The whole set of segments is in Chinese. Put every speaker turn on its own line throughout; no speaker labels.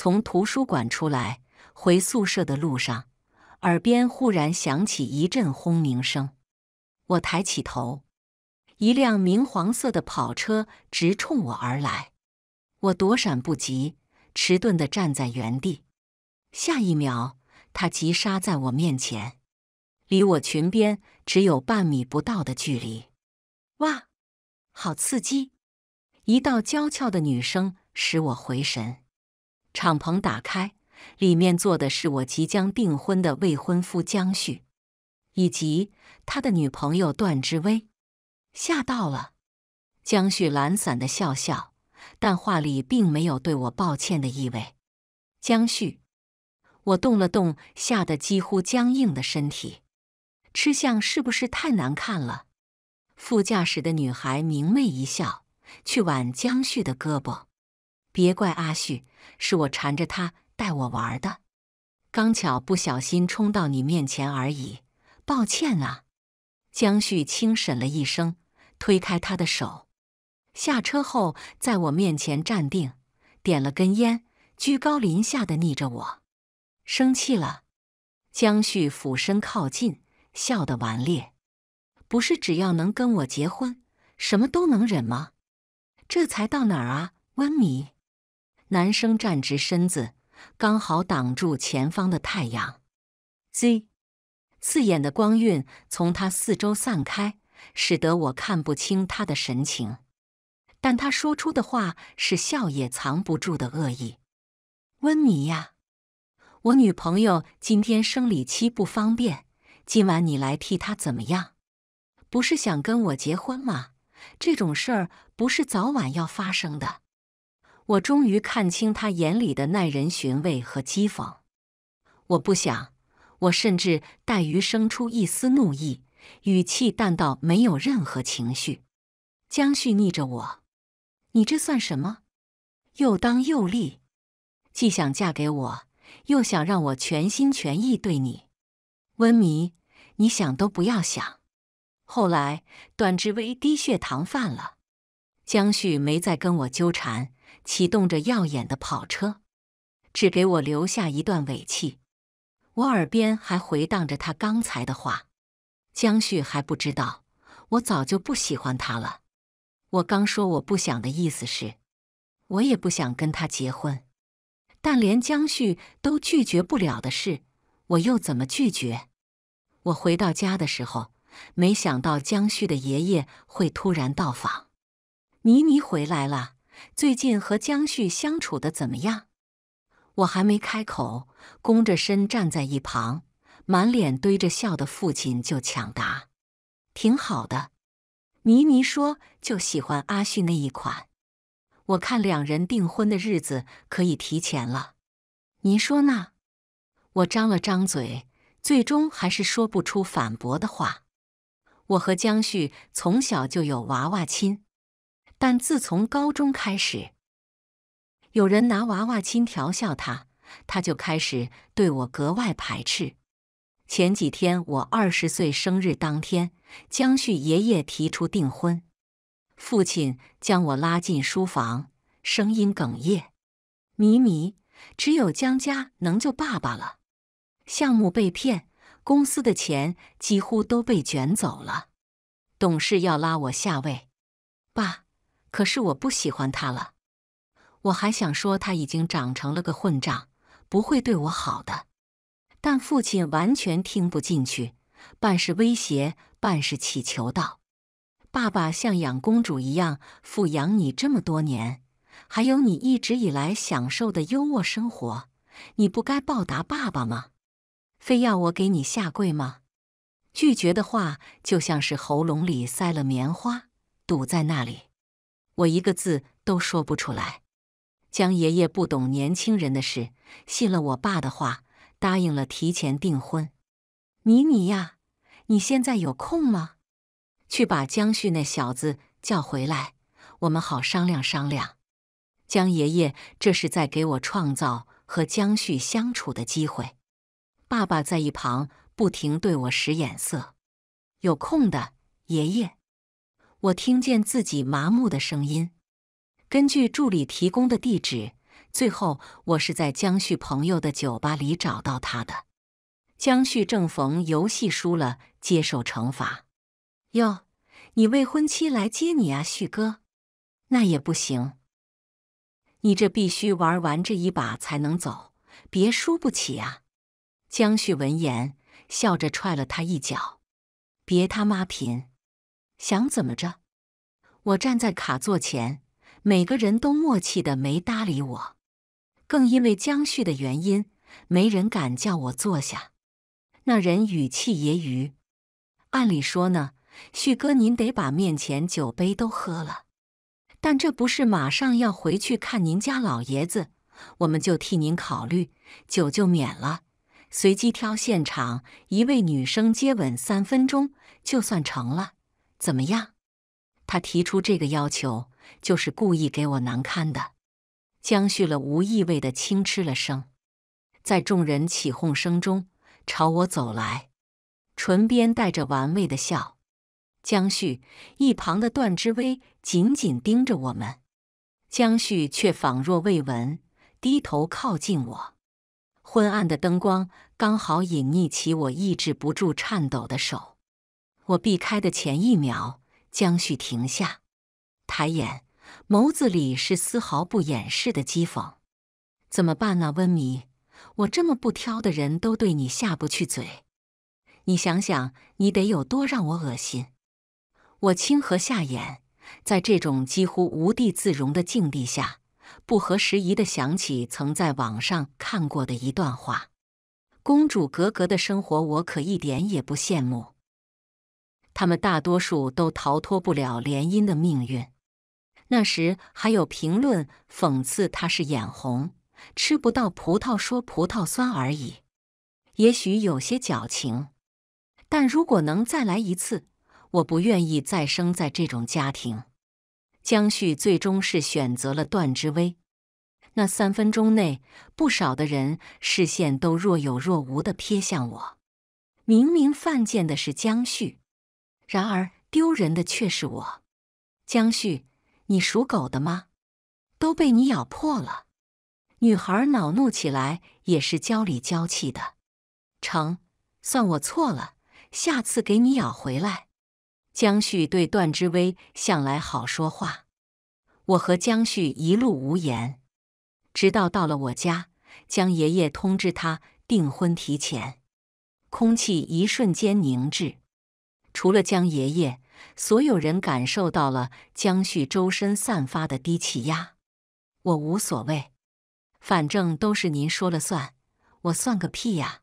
从图书馆出来，回宿舍的路上，耳边忽然响起一阵轰鸣声。我抬起头，一辆明黄色的跑车直冲我而来。我躲闪不及，迟钝的站在原地。下一秒，它急刹在我面前，离我裙边只有半米不到的距离。哇，好刺激！一道娇俏的女声使我回神。敞篷打开，里面坐的是我即将订婚的未婚夫江旭，以及他的女朋友段之薇。吓到了！江旭懒散的笑笑，但话里并没有对我抱歉的意味。江旭，我动了动吓得几乎僵硬的身体，吃相是不是太难看了？副驾驶的女孩明媚一笑，去挽江旭的胳膊。别怪阿旭，是我缠着他带我玩的，刚巧不小心冲到你面前而已，抱歉啊。江旭轻审了一声，推开他的手，下车后在我面前站定，点了根烟，居高临下的睨着我，生气了。江旭俯身靠近，笑得顽劣，不是只要能跟我结婚，什么都能忍吗？这才到哪儿啊，温米？男生站直身子，刚好挡住前方的太阳。C，刺眼的光晕从他四周散开，使得我看不清他的神情。但他说出的话是笑也藏不住的恶意。温妮呀，我女朋友今天生理期不方便，今晚你来替她怎么样？不是想跟我结婚吗？这种事儿不是早晚要发生的。我终于看清他眼里的耐人寻味和讥讽。我不想，我甚至带于生出一丝怒意，语气淡到没有任何情绪。江旭逆着我：“你这算什么？又当又立，既想嫁给我，又想让我全心全意对你。”温迷，你想都不要想。后来段志威低血糖犯了，江旭没再跟我纠缠。启动着耀眼的跑车，只给我留下一段尾气。我耳边还回荡着他刚才的话：“江旭还不知道，我早就不喜欢他了。”我刚说我不想的意思是，我也不想跟他结婚。但连江旭都拒绝不了的事，我又怎么拒绝？我回到家的时候，没想到江旭的爷爷会突然到访。妮妮回来了。最近和江旭相处的怎么样？我还没开口，弓着身站在一旁，满脸堆着笑的父亲就抢答：“挺好的。”倪妮说：“就喜欢阿旭那一款。”我看两人订婚的日子可以提前了，您说呢？我张了张嘴，最终还是说不出反驳的话。我和江旭从小就有娃娃亲。但自从高中开始，有人拿娃娃亲调笑他，他就开始对我格外排斥。前几天我二十岁生日当天，江旭爷爷提出订婚，父亲将我拉进书房，声音哽咽：“迷迷，只有江家能救爸爸了。项目被骗，公司的钱几乎都被卷走了，董事要拉我下位，爸。”可是我不喜欢他了，我还想说他已经长成了个混账，不会对我好的。但父亲完全听不进去，半是威胁，半是乞求道：“爸爸像养公主一样抚养你这么多年，还有你一直以来享受的优渥生活，你不该报答爸爸吗？非要我给你下跪吗？”拒绝的话就像是喉咙里塞了棉花，堵在那里。我一个字都说不出来。江爷爷不懂年轻人的事，信了我爸的话，答应了提前订婚。你你呀，你现在有空吗？去把江旭那小子叫回来，我们好商量商量。江爷爷这是在给我创造和江旭相处的机会。爸爸在一旁不停对我使眼色。有空的，爷爷。我听见自己麻木的声音。根据助理提供的地址，最后我是在江旭朋友的酒吧里找到他的。江旭正逢游戏输了，接受惩罚。哟，你未婚妻来接你啊，旭哥？那也不行，你这必须玩完这一把才能走，别输不起啊！江旭闻言笑着踹了他一脚：“别他妈贫！”想怎么着？我站在卡座前，每个人都默契的没搭理我，更因为江旭的原因，没人敢叫我坐下。那人语气揶揄：“按理说呢，旭哥您得把面前酒杯都喝了，但这不是马上要回去看您家老爷子，我们就替您考虑，酒就免了。随机挑现场一位女生接吻三分钟，就算成了。”怎么样？他提出这个要求，就是故意给我难堪的。江旭了无意味的轻嗤了声，在众人起哄声中朝我走来，唇边带着玩味的笑。江旭一旁的段之威紧紧盯着我们，江旭却仿若未闻，低头靠近我。昏暗的灯光刚好隐匿起我抑制不住颤抖的手。我避开的前一秒，江旭停下，抬眼，眸子里是丝毫不掩饰的讥讽。怎么办呢？温弥，我这么不挑的人都对你下不去嘴，你想想，你得有多让我恶心？我轻合下眼，在这种几乎无地自容的境地下，不合时宜的想起曾在网上看过的一段话：公主格格的生活，我可一点也不羡慕。他们大多数都逃脱不了联姻的命运。那时还有评论讽刺他是眼红，吃不到葡萄说葡萄酸而已。也许有些矫情，但如果能再来一次，我不愿意再生在这种家庭。江旭最终是选择了段之威。那三分钟内，不少的人视线都若有若无的瞥向我。明明犯贱的是江旭。然而丢人的却是我，江旭，你属狗的吗？都被你咬破了。女孩恼怒起来，也是娇里娇气的。成，算我错了，下次给你咬回来。江旭对段之威向来好说话。我和江旭一路无言，直到到了我家，江爷爷通知他订婚提前，空气一瞬间凝滞。除了江爷爷，所有人感受到了江旭周身散发的低气压。我无所谓，反正都是您说了算，我算个屁呀！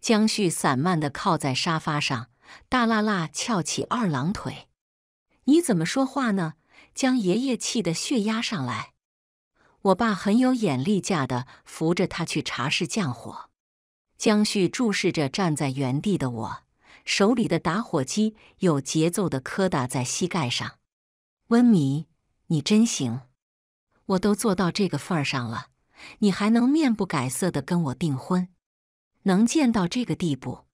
江旭散漫的靠在沙发上，大拉拉翘起二郎腿。你怎么说话呢？江爷爷气的血压上来。我爸很有眼力架的扶着他去茶室降火。江旭注视着站在原地的我。手里的打火机有节奏的磕打在膝盖上。温弥，你真行！我都做到这个份儿上了，你还能面不改色的跟我订婚，能见到这个地步？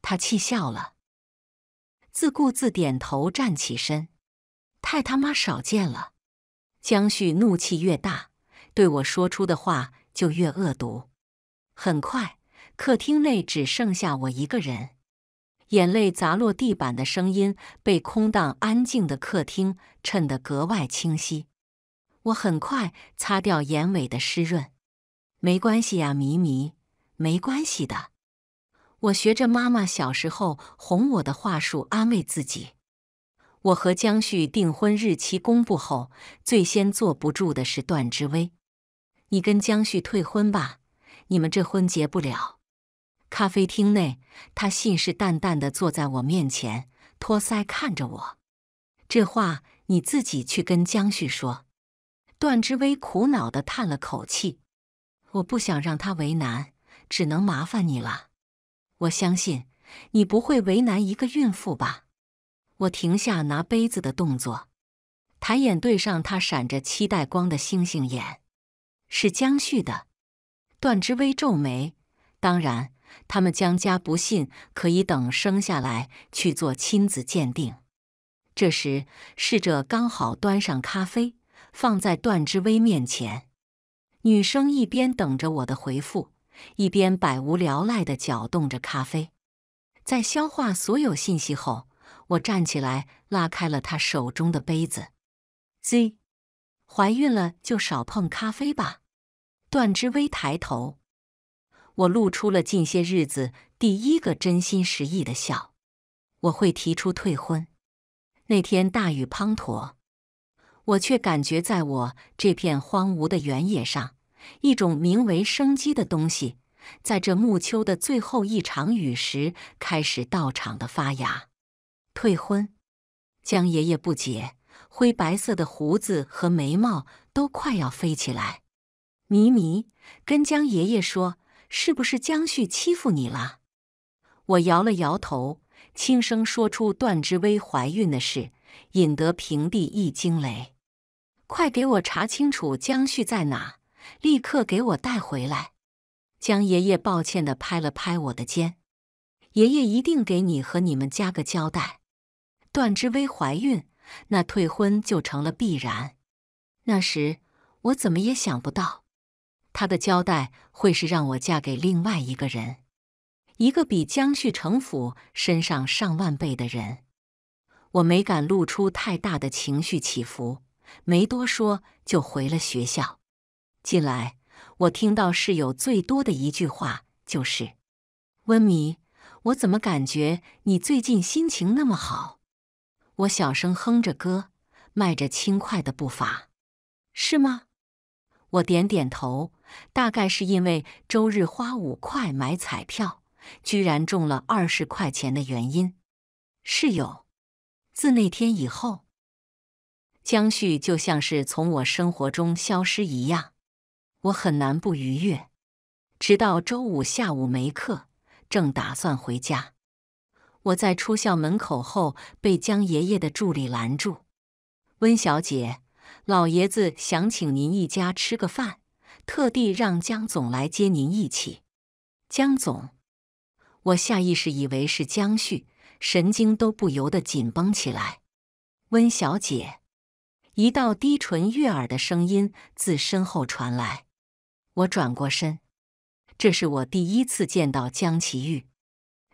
他气笑了，自顾自点头站起身。太他妈少见了！江旭怒气越大，对我说出的话就越恶毒。很快，客厅内只剩下我一个人。眼泪砸落地板的声音被空荡安静的客厅衬得格外清晰。我很快擦掉眼尾的湿润，没关系呀，咪咪，没关系的。我学着妈妈小时候哄我的话术安慰自己。我和江旭订婚日期公布后，最先坐不住的是段之威：“你跟江旭退婚吧，你们这婚结不了。”咖啡厅内，他信誓旦旦地坐在我面前，托腮看着我。这话你自己去跟江旭说。段之微苦恼地叹了口气，我不想让他为难，只能麻烦你了。我相信你不会为难一个孕妇吧？我停下拿杯子的动作，抬眼对上他闪着期待光的星星眼。是江旭的。段之微皱眉，当然。他们江家不信，可以等生下来去做亲子鉴定。这时，侍者刚好端上咖啡，放在段之微面前。女生一边等着我的回复，一边百无聊赖地搅动着咖啡。在消化所有信息后，我站起来，拉开了她手中的杯子。C，怀孕了就少碰咖啡吧。段之微抬头。我露出了近些日子第一个真心实意的笑。我会提出退婚。那天大雨滂沱，我却感觉在我这片荒芜的原野上，一种名为生机的东西，在这暮秋的最后一场雨时开始到场的发芽。退婚？江爷爷不解，灰白色的胡子和眉毛都快要飞起来。迷迷跟江爷爷说。是不是江旭欺负你了？我摇了摇头，轻声说出段之薇怀孕的事，引得平地一惊雷。快给我查清楚江旭在哪，立刻给我带回来。江爷爷抱歉的拍了拍我的肩，爷爷一定给你和你们家个交代。段之薇怀孕，那退婚就成了必然。那时我怎么也想不到。他的交代会是让我嫁给另外一个人，一个比江旭城府身上上万倍的人。我没敢露出太大的情绪起伏，没多说就回了学校。进来，我听到室友最多的一句话就是：“温弥，我怎么感觉你最近心情那么好？”我小声哼着歌，迈着轻快的步伐，是吗？我点点头，大概是因为周日花五块买彩票，居然中了二十块钱的原因。室友，自那天以后，江旭就像是从我生活中消失一样，我很难不愉悦。直到周五下午没课，正打算回家，我在出校门口后被江爷爷的助理拦住：“温小姐。”老爷子想请您一家吃个饭，特地让江总来接您一起。江总，我下意识以为是江旭，神经都不由得紧绷起来。温小姐，一道低沉悦耳的声音自身后传来。我转过身，这是我第一次见到江奇遇，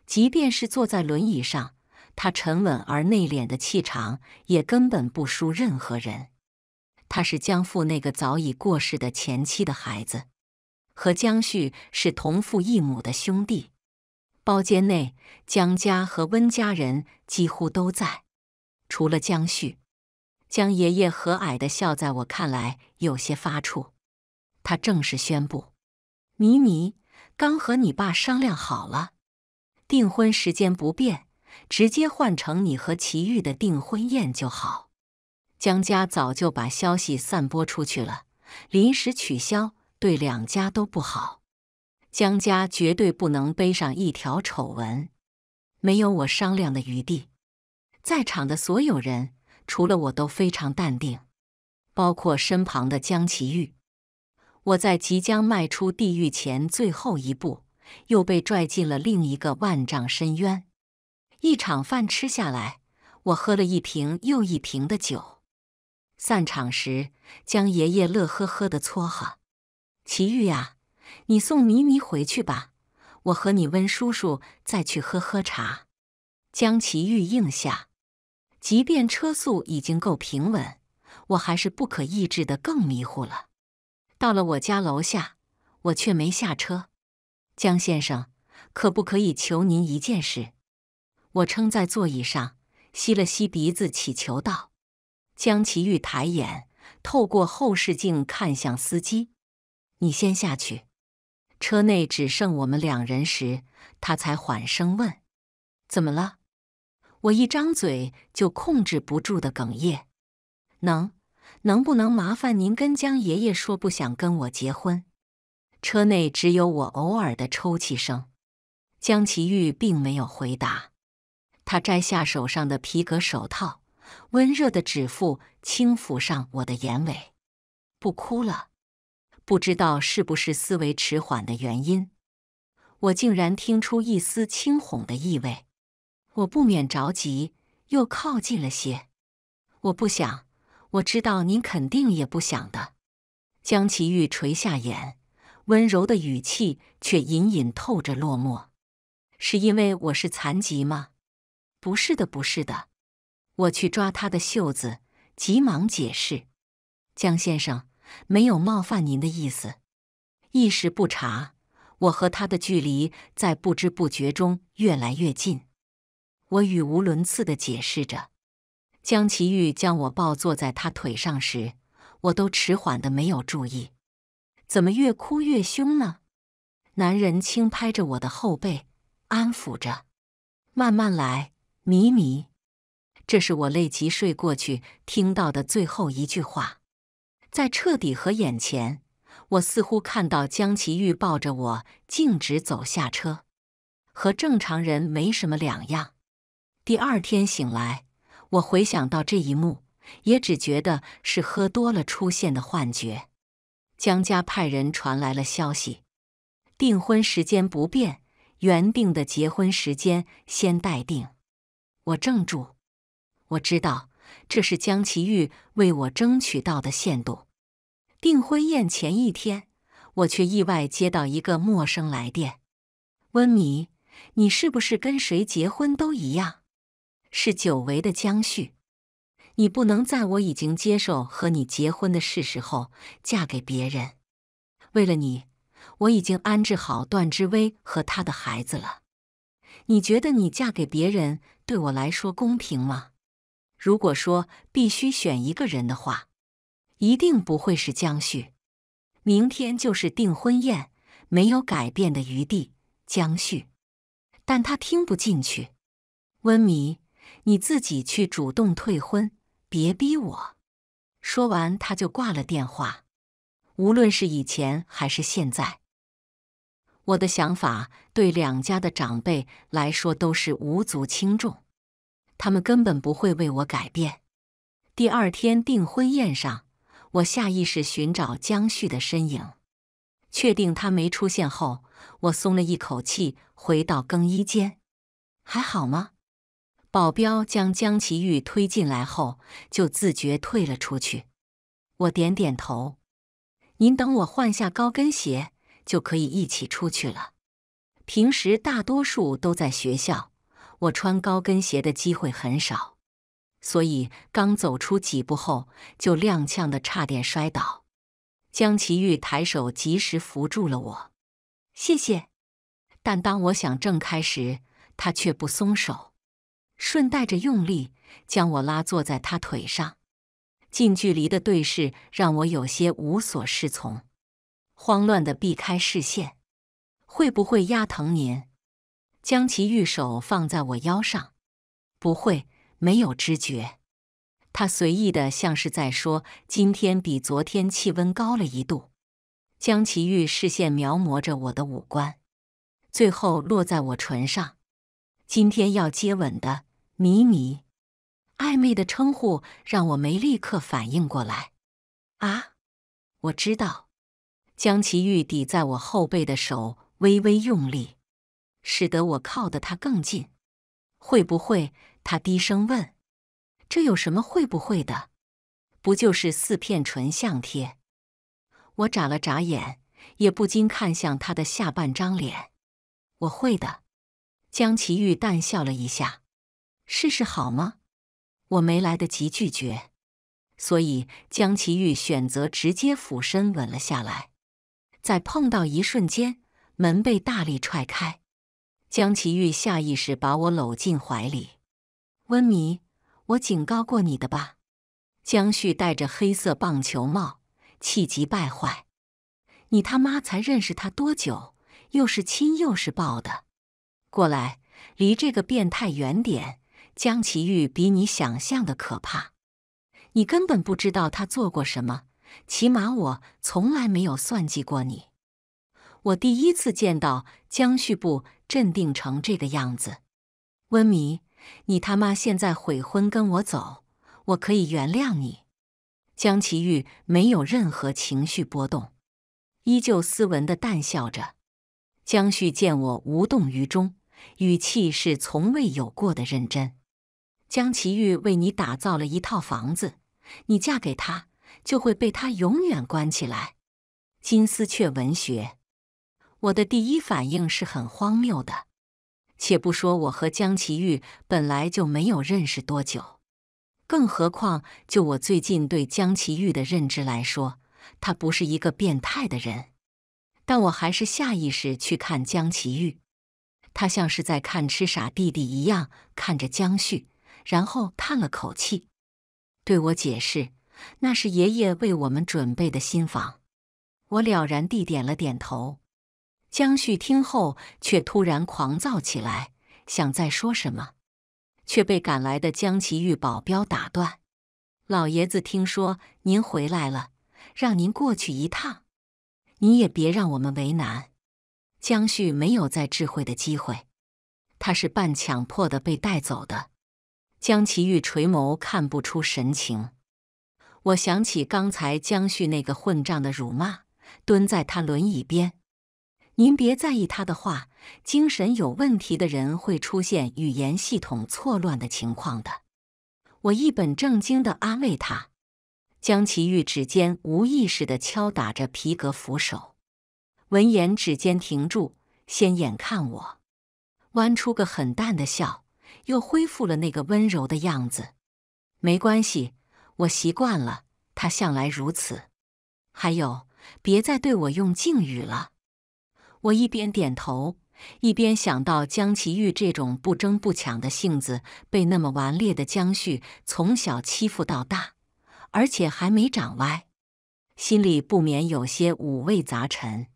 即便是坐在轮椅上，他沉稳而内敛的气场也根本不输任何人。他是江父那个早已过世的前妻的孩子，和江旭是同父异母的兄弟。包间内，江家和温家人几乎都在，除了江旭。江爷爷和蔼的笑，在我看来有些发怵。他正式宣布：“妮妮，刚和你爸商量好了，订婚时间不变，直接换成你和齐豫的订婚宴就好。”江家早就把消息散播出去了，临时取消对两家都不好。江家绝对不能背上一条丑闻，没有我商量的余地。在场的所有人，除了我都非常淡定，包括身旁的江奇玉。我在即将迈出地狱前最后一步，又被拽进了另一个万丈深渊。一场饭吃下来，我喝了一瓶又一瓶的酒。散场时，江爷爷乐呵呵的撮合：“祁煜啊，你送妮妮回去吧，我和你温叔叔再去喝喝茶。”江奇遇应下。即便车速已经够平稳，我还是不可抑制的更迷糊了。到了我家楼下，我却没下车。江先生，可不可以求您一件事？我撑在座椅上，吸了吸鼻子，祈求道。江奇玉抬眼，透过后视镜看向司机：“你先下去。”车内只剩我们两人时，他才缓声问：“怎么了？”我一张嘴就控制不住的哽咽：“能，能不能麻烦您跟江爷爷说，不想跟我结婚？”车内只有我偶尔的抽泣声。江奇玉并没有回答。他摘下手上的皮革手套。温热的指腹轻抚上我的眼尾，不哭了。不知道是不是思维迟缓的原因，我竟然听出一丝轻哄的意味。我不免着急，又靠近了些。我不想，我知道您肯定也不想的。江奇玉垂下眼，温柔的语气却隐隐透着落寞。是因为我是残疾吗？不是的，不是的。我去抓他的袖子，急忙解释：“江先生，没有冒犯您的意思。”一时不察，我和他的距离在不知不觉中越来越近。我语无伦次的解释着。江奇玉将我抱坐在他腿上时，我都迟缓的没有注意，怎么越哭越凶呢？男人轻拍着我的后背，安抚着：“慢慢来，米米。”这是我累极睡过去听到的最后一句话，在彻底和眼前，我似乎看到江奇遇抱着我径直走下车，和正常人没什么两样。第二天醒来，我回想到这一幕，也只觉得是喝多了出现的幻觉。江家派人传来了消息，订婚时间不变，原定的结婚时间先待定。我怔住。我知道这是江奇玉为我争取到的限度。订婚宴前一天，我却意外接到一个陌生来电：“温迷，你是不是跟谁结婚都一样？”是久违的江旭。你不能在我已经接受和你结婚的事实后嫁给别人。为了你，我已经安置好段之威和他的孩子了。你觉得你嫁给别人对我来说公平吗？如果说必须选一个人的话，一定不会是江旭。明天就是订婚宴，没有改变的余地。江旭，但他听不进去。温迷，你自己去主动退婚，别逼我。说完，他就挂了电话。无论是以前还是现在，我的想法对两家的长辈来说都是无足轻重。他们根本不会为我改变。第二天订婚宴上，我下意识寻找江旭的身影，确定他没出现后，我松了一口气，回到更衣间。还好吗？保镖将江奇玉推进来后，就自觉退了出去。我点点头。您等我换下高跟鞋，就可以一起出去了。平时大多数都在学校。我穿高跟鞋的机会很少，所以刚走出几步后就踉跄的差点摔倒。江奇遇抬手及时扶住了我，谢谢。但当我想挣开时，他却不松手，顺带着用力将我拉坐在他腿上。近距离的对视让我有些无所适从，慌乱的避开视线。会不会压疼您？江奇玉手放在我腰上，不会没有知觉。他随意的，像是在说：“今天比昨天气温高了一度。”江奇玉视线描摹着我的五官，最后落在我唇上。今天要接吻的，迷你暧昧的称呼让我没立刻反应过来。啊！我知道。江奇玉抵在我后背的手微微用力。使得我靠得他更近，会不会？他低声问：“这有什么会不会的？不就是四片唇相贴？”我眨了眨眼，也不禁看向他的下半张脸。我会的。江奇玉淡笑了一下：“试试好吗？”我没来得及拒绝，所以江奇玉选择直接俯身吻了下来。在碰到一瞬间，门被大力踹开。江奇玉下意识把我搂进怀里，温迷，我警告过你的吧？江旭戴着黑色棒球帽，气急败坏：“你他妈才认识他多久？又是亲又是抱的，过来，离这个变态远点！江奇玉比你想象的可怕，你根本不知道他做过什么，起码我从来没有算计过你。”我第一次见到江旭，不镇定成这个样子。温迷，你他妈现在悔婚，跟我走，我可以原谅你。江奇玉没有任何情绪波动，依旧斯文的淡笑着。江旭见我无动于衷，语气是从未有过的认真。江奇玉为你打造了一套房子，你嫁给他，就会被他永远关起来。金丝雀文学。我的第一反应是很荒谬的，且不说我和江奇玉本来就没有认识多久，更何况就我最近对江奇玉的认知来说，他不是一个变态的人。但我还是下意识去看江奇玉，他像是在看痴傻弟弟一样看着江旭，然后叹了口气，对我解释：“那是爷爷为我们准备的新房。”我了然地点了点头。江旭听后却突然狂躁起来，想再说什么，却被赶来的江奇玉保镖打断。老爷子听说您回来了，让您过去一趟。你也别让我们为难。江旭没有再智慧的机会，他是半强迫的被带走的。江奇玉垂眸，看不出神情。我想起刚才江旭那个混账的辱骂，蹲在他轮椅边。您别在意他的话，精神有问题的人会出现语言系统错乱的情况的。我一本正经的安慰他，江奇玉指尖无意识的敲打着皮革扶手，闻言指尖停住，先眼看我，弯出个很淡的笑，又恢复了那个温柔的样子。没关系，我习惯了，他向来如此。还有，别再对我用敬语了。我一边点头，一边想到江奇遇这种不争不抢的性子被那么顽劣的江旭从小欺负到大，而且还没长歪，心里不免有些五味杂陈。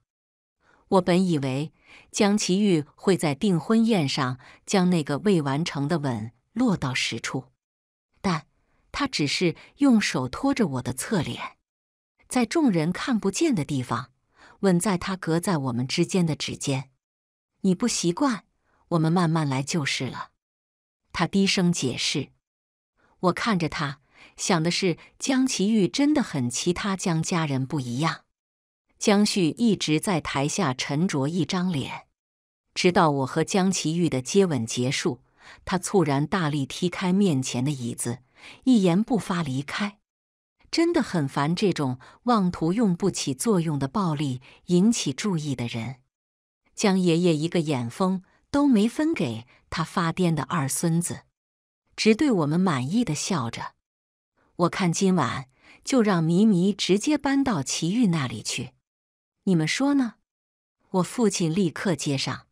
我本以为江奇遇会在订婚宴上将那个未完成的吻落到实处，但他只是用手托着我的侧脸，在众人看不见的地方。吻在他隔在我们之间的指尖，你不习惯，我们慢慢来就是了。”他低声解释。我看着他，想的是江奇玉真的很其他江家人不一样。江旭一直在台下沉着一张脸，直到我和江奇玉的接吻结束，他猝然大力踢开面前的椅子，一言不发离开。真的很烦这种妄图用不起作用的暴力引起注意的人。江爷爷一个眼风都没分给他发癫的二孙子，只对我们满意的笑着。我看今晚就让迷迷直接搬到齐玉那里去，你们说呢？我父亲立刻接上：“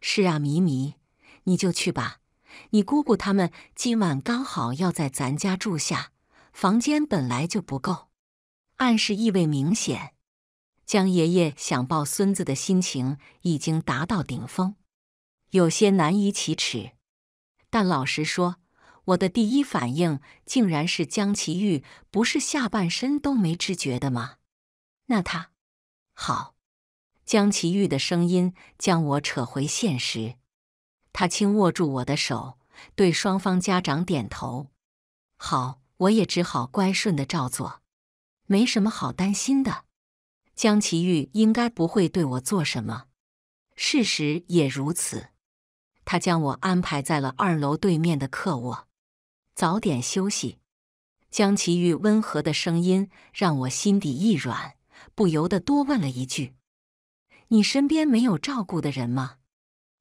是啊，迷迷，你就去吧。你姑姑他们今晚刚好要在咱家住下。”房间本来就不够，暗示意味明显。江爷爷想抱孙子的心情已经达到顶峰，有些难以启齿。但老实说，我的第一反应竟然是江奇玉不是下半身都没知觉的吗？那他好。江奇玉的声音将我扯回现实。他轻握住我的手，对双方家长点头：“好。”我也只好乖顺的照做，没什么好担心的。江奇玉应该不会对我做什么，事实也如此。他将我安排在了二楼对面的客卧，早点休息。江奇玉温和的声音让我心底一软，不由得多问了一句：“你身边没有照顾的人吗？”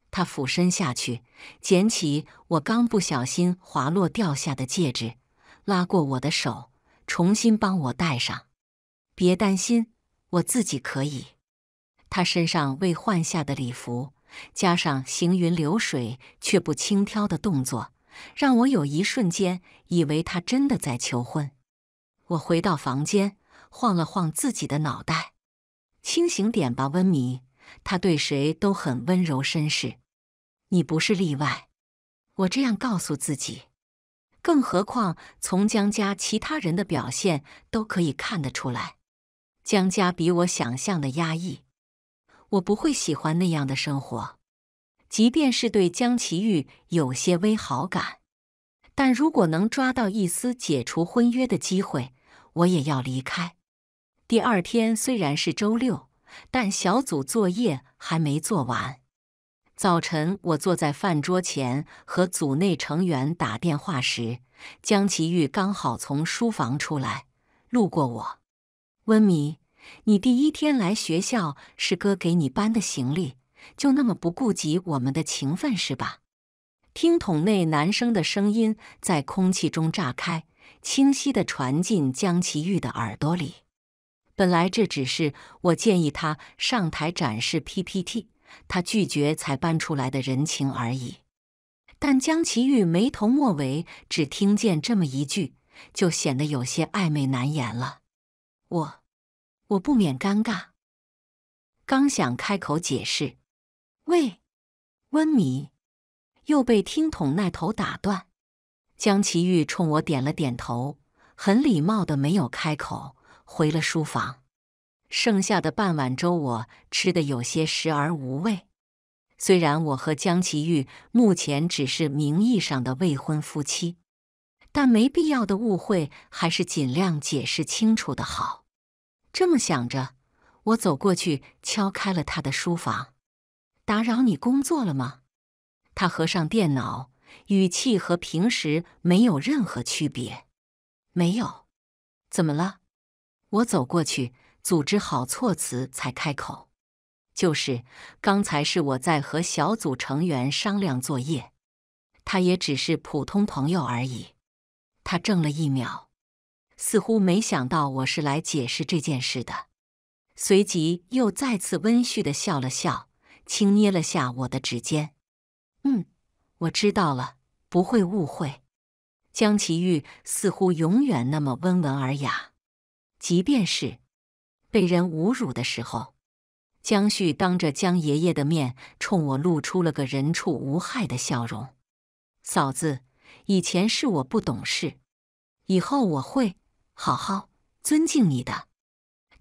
他俯身下去，捡起我刚不小心滑落掉下的戒指。拉过我的手，重新帮我戴上。别担心，我自己可以。他身上未换下的礼服，加上行云流水却不轻佻的动作，让我有一瞬间以为他真的在求婚。我回到房间，晃了晃自己的脑袋，清醒点吧，温弥，他对谁都很温柔绅士，你不是例外。我这样告诉自己。更何况，从江家其他人的表现都可以看得出来，江家比我想象的压抑。我不会喜欢那样的生活，即便是对江奇遇有些微好感，但如果能抓到一丝解除婚约的机会，我也要离开。第二天虽然是周六，但小组作业还没做完。早晨，我坐在饭桌前和组内成员打电话时，江奇玉刚好从书房出来，路过我。温米，你第一天来学校是哥给你搬的行李，就那么不顾及我们的情分是吧？听筒内男生的声音在空气中炸开，清晰的传进江奇玉的耳朵里。本来这只是我建议他上台展示 PPT。他拒绝才搬出来的人情而已，但江奇遇眉头末尾只听见这么一句，就显得有些暧昧难言了。我，我不免尴尬，刚想开口解释，喂，温米，又被听筒那头打断。江奇遇冲我点了点头，很礼貌的没有开口，回了书房。剩下的半碗粥，我吃的有些食而无味。虽然我和江奇玉目前只是名义上的未婚夫妻，但没必要的误会还是尽量解释清楚的好。这么想着，我走过去敲开了他的书房：“打扰你工作了吗？”他合上电脑，语气和平时没有任何区别：“没有，怎么了？”我走过去。组织好措辞才开口，就是刚才是我在和小组成员商量作业，他也只是普通朋友而已。他怔了一秒，似乎没想到我是来解释这件事的，随即又再次温煦的笑了笑，轻捏了下我的指尖。嗯，我知道了，不会误会。江奇遇似乎永远那么温文尔雅，即便是。被人侮辱的时候，江旭当着江爷爷的面冲我露出了个人畜无害的笑容。嫂子，以前是我不懂事，以后我会好好尊敬你的。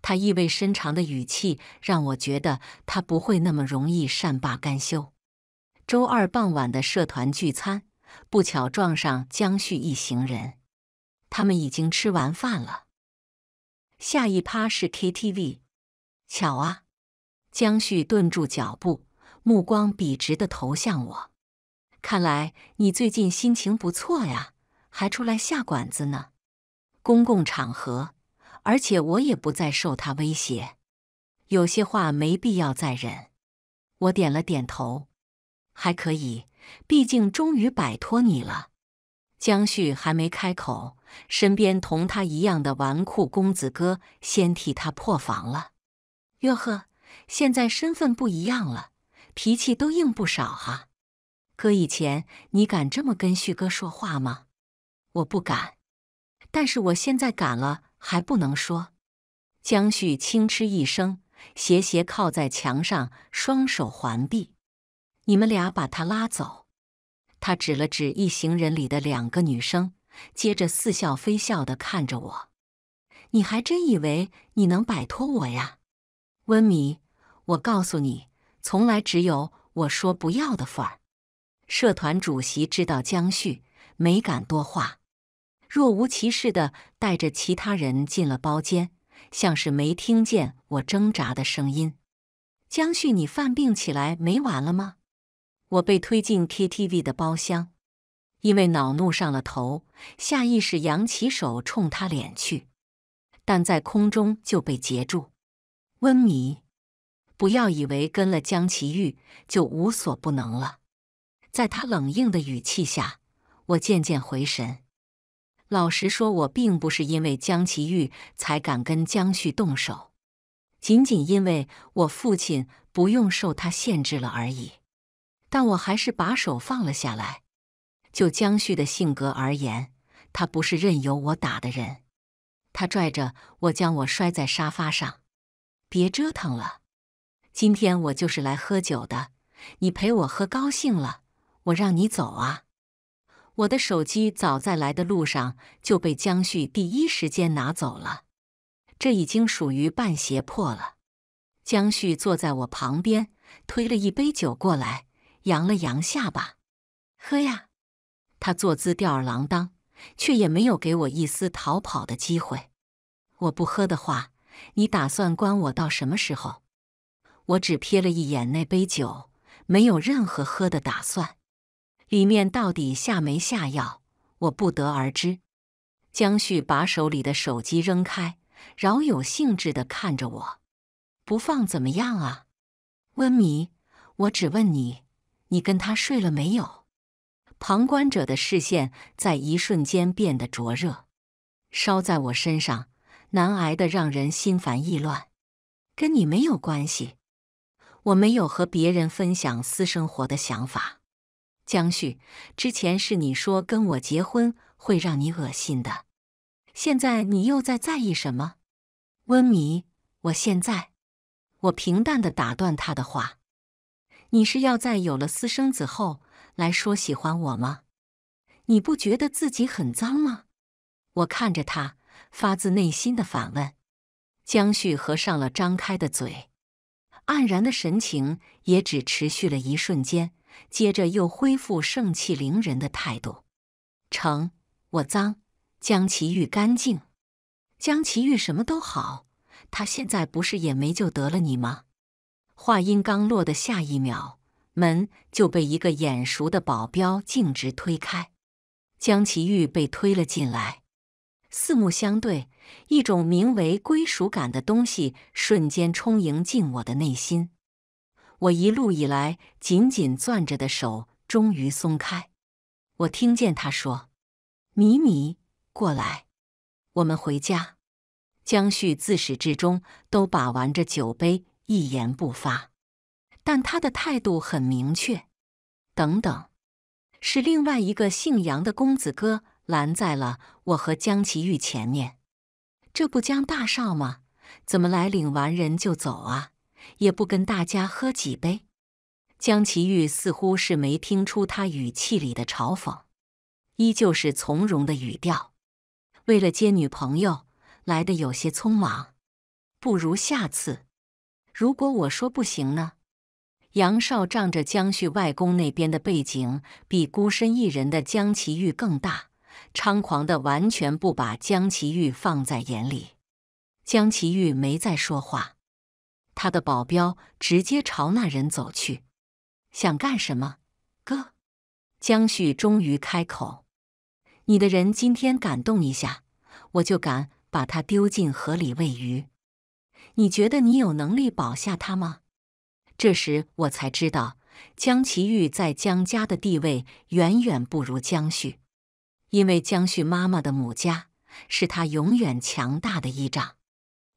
他意味深长的语气让我觉得他不会那么容易善罢甘休。周二傍晚的社团聚餐，不巧撞上江旭一行人，他们已经吃完饭了。下一趴是 KTV，巧啊！江旭顿住脚步，目光笔直的投向我。看来你最近心情不错呀，还出来下馆子呢。公共场合，而且我也不再受他威胁，有些话没必要再忍。我点了点头，还可以，毕竟终于摆脱你了。江旭还没开口，身边同他一样的纨绔公子哥先替他破防了。哟呵，现在身份不一样了，脾气都硬不少哈。哥以前你敢这么跟旭哥说话吗？我不敢，但是我现在敢了，还不能说。江旭轻嗤一声，斜斜靠在墙上，双手环臂：“你们俩把他拉走。”他指了指一行人里的两个女生，接着似笑非笑地看着我：“你还真以为你能摆脱我呀，温米？我告诉你，从来只有我说不要的份儿。”社团主席知道江旭，没敢多话，若无其事地带着其他人进了包间，像是没听见我挣扎的声音。江旭，你犯病起来没完了吗？我被推进 KTV 的包厢，因为恼怒上了头，下意识扬起手冲他脸去，但在空中就被截住。温迷，不要以为跟了江奇遇就无所不能了。在他冷硬的语气下，我渐渐回神。老实说，我并不是因为江奇遇才敢跟江旭动手，仅仅因为我父亲不用受他限制了而已。但我还是把手放了下来。就江旭的性格而言，他不是任由我打的人。他拽着我，将我摔在沙发上。别折腾了，今天我就是来喝酒的。你陪我喝高兴了，我让你走啊！我的手机早在来的路上就被江旭第一时间拿走了，这已经属于半胁迫了。江旭坐在我旁边，推了一杯酒过来。扬了扬下巴，喝呀！他坐姿吊儿郎当，却也没有给我一丝逃跑的机会。我不喝的话，你打算关我到什么时候？我只瞥了一眼那杯酒，没有任何喝的打算。里面到底下没下药，我不得而知。江旭把手里的手机扔开，饶有兴致地看着我，不放怎么样啊？温迷，我只问你。你跟他睡了没有？旁观者的视线在一瞬间变得灼热，烧在我身上，难挨的让人心烦意乱。跟你没有关系，我没有和别人分享私生活的想法。江旭，之前是你说跟我结婚会让你恶心的，现在你又在在意什么？温迷，我现在，我平淡的打断他的话。你是要在有了私生子后来说喜欢我吗？你不觉得自己很脏吗？我看着他，发自内心的反问。江旭合上了张开的嘴，黯然的神情也只持续了一瞬间，接着又恢复盛气凌人的态度。成，我脏，江奇玉干净，江奇玉什么都好，他现在不是也没就得了你吗？话音刚落的下一秒，门就被一个眼熟的保镖径直推开，江奇遇被推了进来。四目相对，一种名为归属感的东西瞬间充盈进我的内心。我一路以来紧紧攥着的手终于松开。我听见他说：“米米，过来，我们回家。”江旭自始至终都把玩着酒杯。一言不发，但他的态度很明确。等等，是另外一个姓杨的公子哥拦在了我和江奇玉前面。这不江大少吗？怎么来领完人就走啊？也不跟大家喝几杯。江奇玉似乎是没听出他语气里的嘲讽，依旧是从容的语调。为了接女朋友，来的有些匆忙。不如下次。如果我说不行呢？杨少仗着江旭外公那边的背景比孤身一人的江奇遇更大，猖狂的完全不把江奇遇放在眼里。江奇遇没再说话，他的保镖直接朝那人走去，想干什么？哥，江旭终于开口：“你的人今天敢动一下，我就敢把他丢进河里喂鱼。”你觉得你有能力保下他吗？这时我才知道，江奇玉在江家的地位远远不如江旭，因为江旭妈妈的母家是他永远强大的依仗。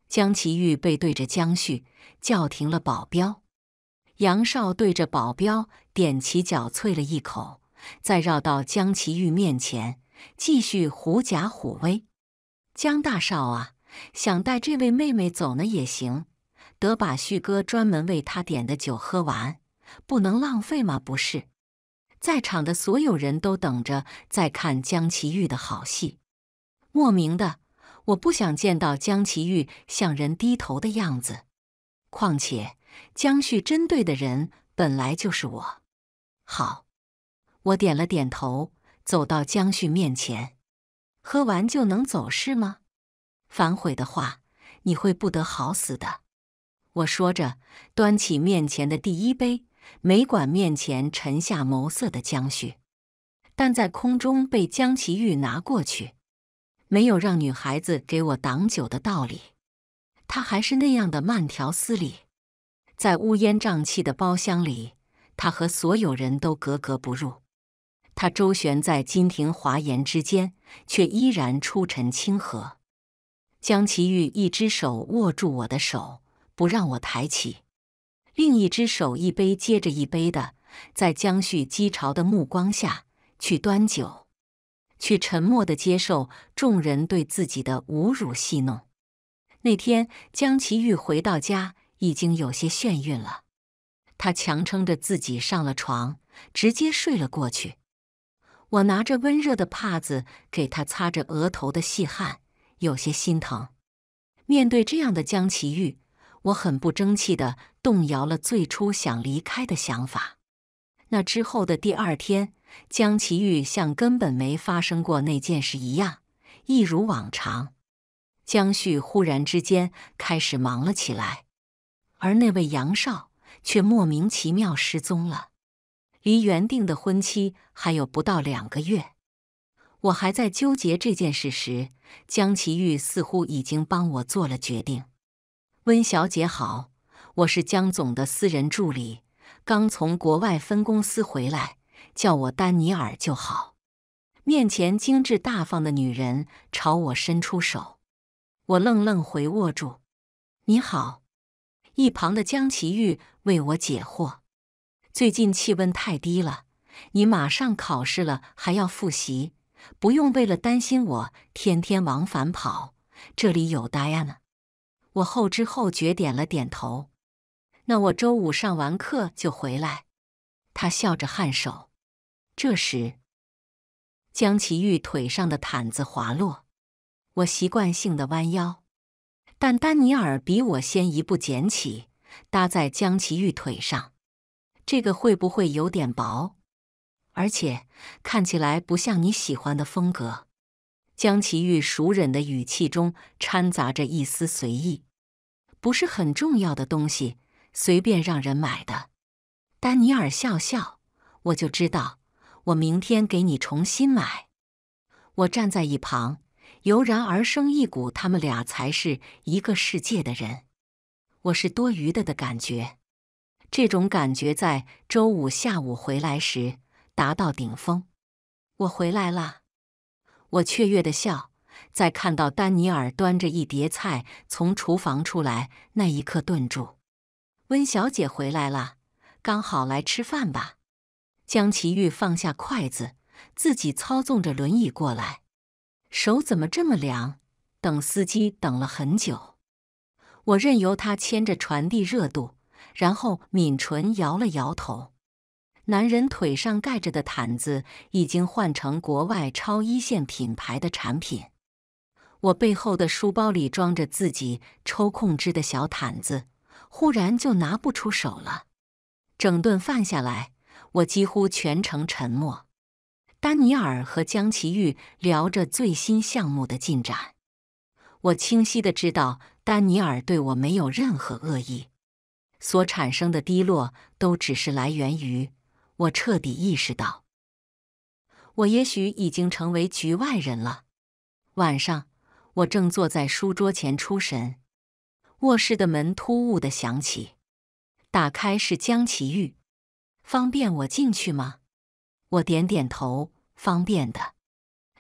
江奇玉背对着江旭，叫停了保镖。杨少对着保镖踮起脚啐了一口，再绕到江奇玉面前，继续狐假虎威。江大少啊！想带这位妹妹走呢也行，得把旭哥专门为他点的酒喝完，不能浪费嘛？不是，在场的所有人都等着再看江奇遇的好戏。莫名的，我不想见到江奇遇向人低头的样子。况且江旭针对的人本来就是我。好，我点了点头，走到江旭面前，喝完就能走是吗？反悔的话，你会不得好死的。”我说着，端起面前的第一杯，没管面前沉下眸色的江旭，但在空中被江奇玉拿过去，没有让女孩子给我挡酒的道理。他还是那样的慢条斯理，在乌烟瘴气的包厢里，他和所有人都格格不入。他周旋在金庭华言之间，却依然出尘清和。江奇玉一只手握住我的手，不让我抬起；另一只手一杯接着一杯的，在江旭讥嘲的目光下去端酒，去沉默的接受众人对自己的侮辱戏弄。那天，江奇玉回到家已经有些眩晕了，他强撑着自己上了床，直接睡了过去。我拿着温热的帕子给他擦着额头的细汗。有些心疼，面对这样的江奇遇，我很不争气的动摇了最初想离开的想法。那之后的第二天，江奇遇像根本没发生过那件事一样，一如往常。江旭忽然之间开始忙了起来，而那位杨少却莫名其妙失踪了。离原定的婚期还有不到两个月。我还在纠结这件事时，江奇遇似乎已经帮我做了决定。温小姐好，我是江总的私人助理，刚从国外分公司回来，叫我丹尼尔就好。面前精致大方的女人朝我伸出手，我愣愣回握住。你好，一旁的江奇遇为我解惑。最近气温太低了，你马上考试了，还要复习。不用为了担心我，天天往返跑，这里有答案呢。我后知后觉点了点头。那我周五上完课就回来。他笑着颔首。这时，江奇玉腿上的毯子滑落，我习惯性的弯腰，但丹尼尔比我先一步捡起，搭在江奇玉腿上。这个会不会有点薄？而且看起来不像你喜欢的风格。江奇遇熟忍的语气中掺杂着一丝随意，不是很重要的东西，随便让人买的。丹尼尔笑笑，我就知道，我明天给你重新买。我站在一旁，油然而生一股他们俩才是一个世界的人，我是多余的的感觉。这种感觉在周五下午回来时。达到顶峰，我回来了，我雀跃的笑，在看到丹尼尔端着一碟菜从厨房出来那一刻顿住。温小姐回来了，刚好来吃饭吧。江奇玉放下筷子，自己操纵着轮椅过来，手怎么这么凉？等司机等了很久，我任由他牵着传递热度，然后抿唇摇了摇头。男人腿上盖着的毯子已经换成国外超一线品牌的产品，我背后的书包里装着自己抽空织的小毯子，忽然就拿不出手了。整顿饭下来，我几乎全程沉默。丹尼尔和江奇玉聊着最新项目的进展，我清晰的知道丹尼尔对我没有任何恶意，所产生的低落都只是来源于。我彻底意识到，我也许已经成为局外人了。晚上，我正坐在书桌前出神，卧室的门突兀的响起，打开是江奇玉，方便我进去吗？我点点头，方便的。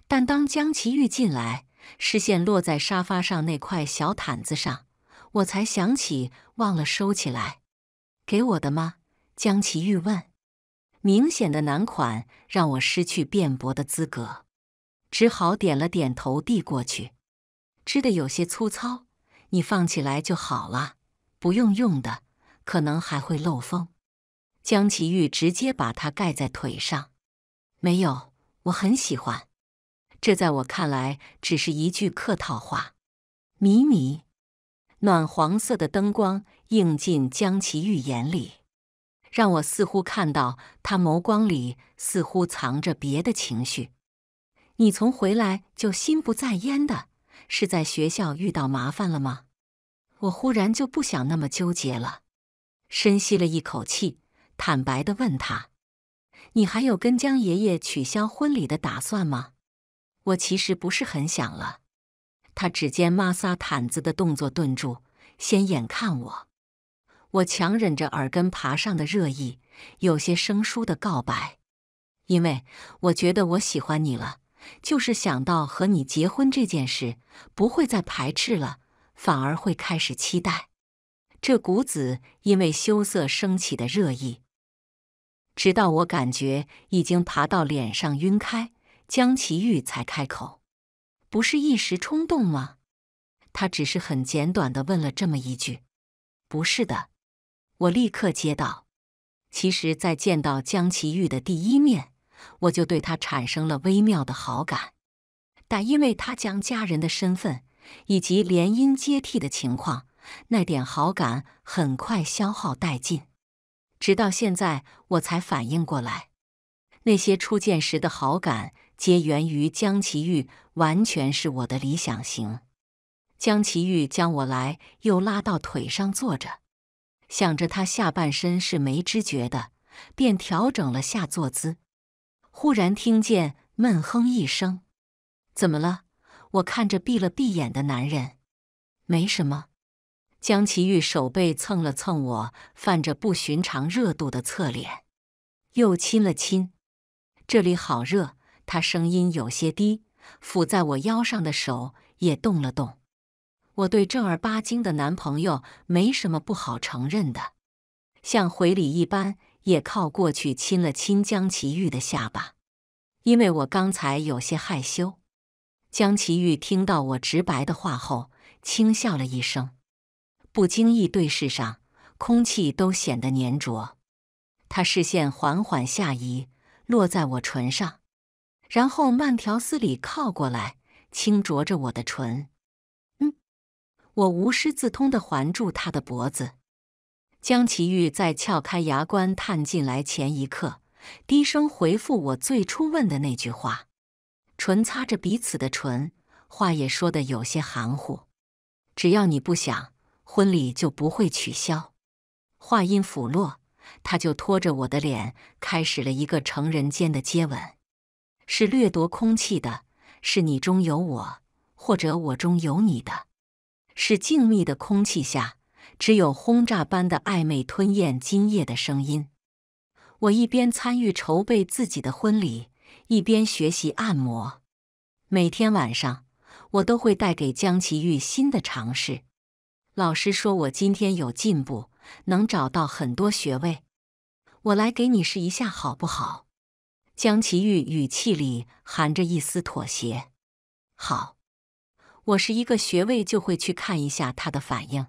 但当江奇玉进来，视线落在沙发上那块小毯子上，我才想起忘了收起来。给我的吗？江奇玉问。明显的男款让我失去辩驳的资格，只好点了点头递过去。织的有些粗糙，你放起来就好了，不用用的，可能还会漏风。江奇玉直接把它盖在腿上。没有，我很喜欢。这在我看来只是一句客套话。米米，暖黄色的灯光映进江奇玉眼里。让我似乎看到他眸光里似乎藏着别的情绪。你从回来就心不在焉的，是在学校遇到麻烦了吗？我忽然就不想那么纠结了，深吸了一口气，坦白的问他：“你还有跟江爷爷取消婚礼的打算吗？”我其实不是很想了。他指尖摩挲毯子的动作顿住，先眼看我。我强忍着耳根爬上的热意，有些生疏的告白，因为我觉得我喜欢你了，就是想到和你结婚这件事，不会再排斥了，反而会开始期待。这谷子因为羞涩升起的热意，直到我感觉已经爬到脸上晕开，江奇遇才开口：“不是一时冲动吗？”他只是很简短的问了这么一句：“不是的。”我立刻接到。其实，在见到江奇玉的第一面，我就对他产生了微妙的好感，但因为他将家人的身份以及联姻接替的情况，那点好感很快消耗殆尽。直到现在，我才反应过来，那些初见时的好感，皆源于江奇玉完全是我的理想型。”江奇玉将我来又拉到腿上坐着。想着他下半身是没知觉的，便调整了下坐姿。忽然听见闷哼一声，“怎么了？”我看着闭了闭眼的男人，“没什么。”江其玉手背蹭了蹭我泛着不寻常热度的侧脸，又亲了亲。这里好热。他声音有些低，抚在我腰上的手也动了动。我对正儿八经的男朋友没什么不好承认的，像回礼一般，也靠过去亲了亲江奇玉的下巴，因为我刚才有些害羞。江奇玉听到我直白的话后，轻笑了一声，不经意对视上，空气都显得粘着。他视线缓缓下移，落在我唇上，然后慢条斯理靠过来，轻啄着我的唇。我无师自通的环住他的脖子，江奇玉在撬开牙关探进来前一刻，低声回复我最初问的那句话，唇擦着彼此的唇，话也说的有些含糊。只要你不想，婚礼就不会取消。话音甫落，他就拖着我的脸，开始了一个成人间的接吻，是掠夺空气的，是你中有我，或者我中有你的。是静谧的空气下，只有轰炸般的暧昧吞咽今夜的声音。我一边参与筹备自己的婚礼，一边学习按摩。每天晚上，我都会带给江奇玉新的尝试。老师说我今天有进步，能找到很多穴位。我来给你试一下，好不好？江奇玉语气里含着一丝妥协。好。我是一个穴位就会去看一下他的反应，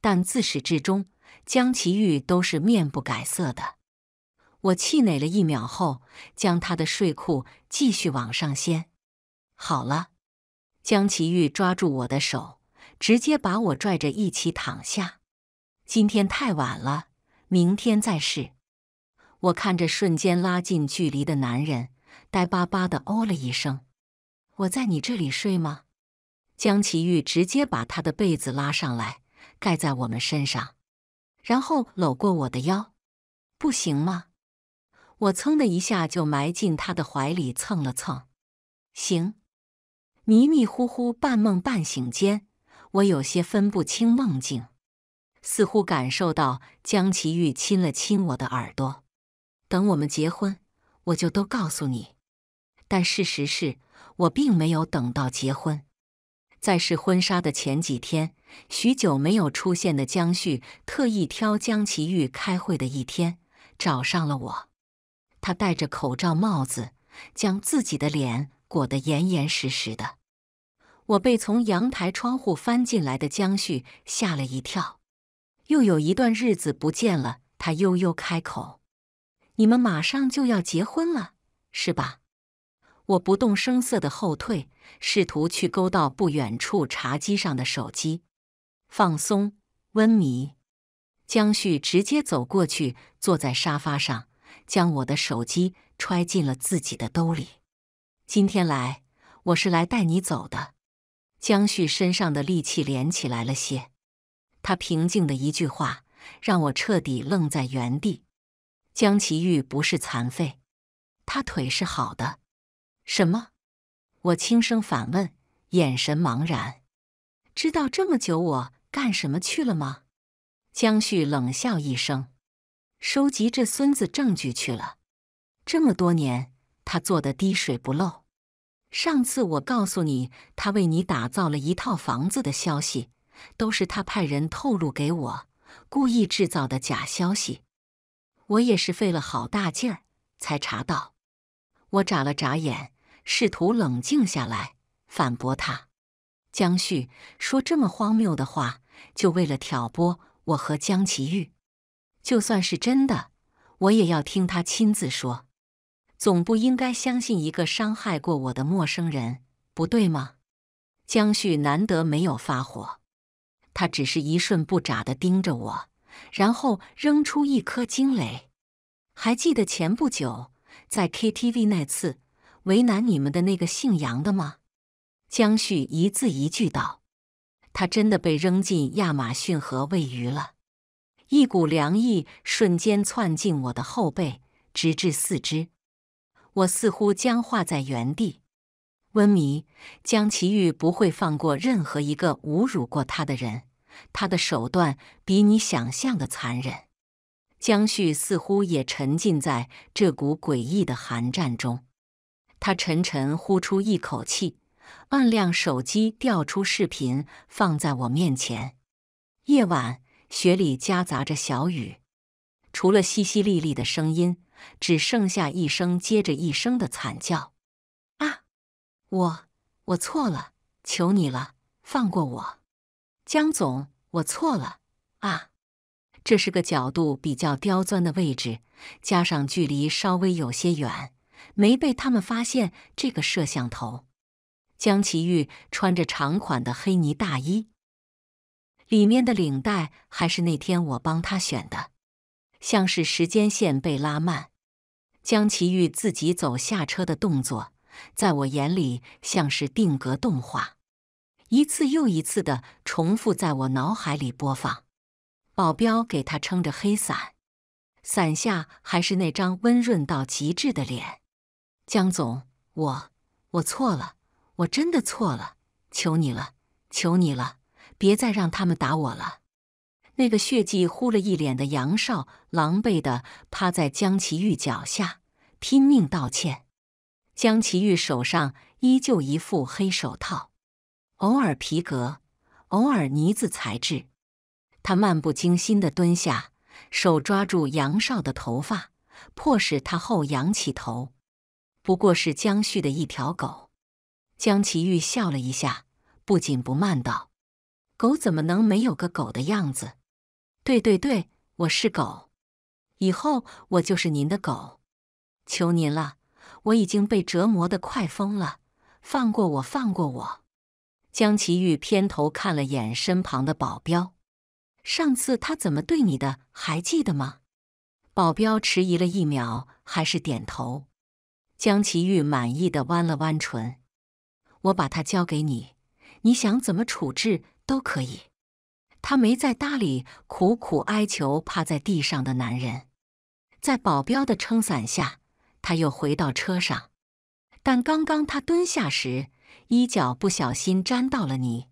但自始至终，江奇玉都是面不改色的。我气馁了一秒后，将他的睡裤继续往上掀。好了，江奇玉抓住我的手，直接把我拽着一起躺下。今天太晚了，明天再试。我看着瞬间拉近距离的男人，呆巴巴的哦了一声：“我在你这里睡吗？”江奇玉直接把他的被子拉上来盖在我们身上，然后搂过我的腰，不行吗？我噌的一下就埋进他的怀里蹭了蹭，行。迷迷糊糊、半梦半醒间，我有些分不清梦境，似乎感受到江奇玉亲了亲我的耳朵。等我们结婚，我就都告诉你。但事实是，我并没有等到结婚。在试婚纱的前几天，许久没有出现的江旭特意挑江奇遇开会的一天找上了我。他戴着口罩、帽子，将自己的脸裹得严严实实的。我被从阳台窗户翻进来的江旭吓了一跳。又有一段日子不见了，他悠悠开口：“你们马上就要结婚了，是吧？”我不动声色地后退，试图去勾到不远处茶几上的手机。放松，温迷。江旭直接走过去，坐在沙发上，将我的手机揣进了自己的兜里。今天来，我是来带你走的。江旭身上的戾气连起来了些。他平静的一句话，让我彻底愣在原地。江奇玉不是残废，他腿是好的。什么？我轻声反问，眼神茫然。知道这么久我干什么去了吗？江旭冷笑一声：“收集这孙子证据去了。这么多年，他做的滴水不漏。上次我告诉你他为你打造了一套房子的消息，都是他派人透露给我，故意制造的假消息。我也是费了好大劲儿才查到。”我眨了眨眼。试图冷静下来反驳他，江旭说：“这么荒谬的话，就为了挑拨我和江奇遇。就算是真的，我也要听他亲自说。总不应该相信一个伤害过我的陌生人，不对吗？”江旭难得没有发火，他只是一瞬不眨地盯着我，然后扔出一颗惊雷。还记得前不久在 KTV 那次。为难你们的那个姓杨的吗？江旭一字一句道：“他真的被扔进亚马逊河喂鱼了。”一股凉意瞬间窜进我的后背，直至四肢。我似乎僵化在原地。温迷，江奇玉不会放过任何一个侮辱过他的人。他的手段比你想象的残忍。江旭似乎也沉浸在这股诡异的寒战中。他沉沉呼出一口气，按亮手机，调出视频，放在我面前。夜晚，雪里夹杂着小雨，除了淅淅沥沥的声音，只剩下一声接着一声的惨叫：“啊，我我错了，求你了，放过我，江总，我错了啊！”这是个角度比较刁钻的位置，加上距离稍微有些远。没被他们发现这个摄像头。江奇遇穿着长款的黑呢大衣，里面的领带还是那天我帮他选的。像是时间线被拉慢，江奇遇自己走下车的动作，在我眼里像是定格动画，一次又一次的重复在我脑海里播放。保镖给他撑着黑伞，伞下还是那张温润到极致的脸。江总，我我错了，我真的错了，求你了，求你了，别再让他们打我了。那个血迹糊了一脸的杨少，狼狈的趴在江奇玉脚下，拼命道歉。江奇玉手上依旧一副黑手套，偶尔皮革，偶尔呢子材质。他漫不经心的蹲下，手抓住杨少的头发，迫使他后仰起头。不过是江旭的一条狗，江奇玉笑了一下，不紧不慢道：“狗怎么能没有个狗的样子？对对对，我是狗，以后我就是您的狗，求您了，我已经被折磨的快疯了，放过我，放过我。”江奇玉偏头看了眼身旁的保镖，上次他怎么对你的还记得吗？保镖迟疑了一秒，还是点头。江奇玉满意的弯了弯唇，我把他交给你，你想怎么处置都可以。他没再搭理苦苦哀求趴在地上的男人，在保镖的撑伞下，他又回到车上。但刚刚他蹲下时，衣角不小心沾到了泥。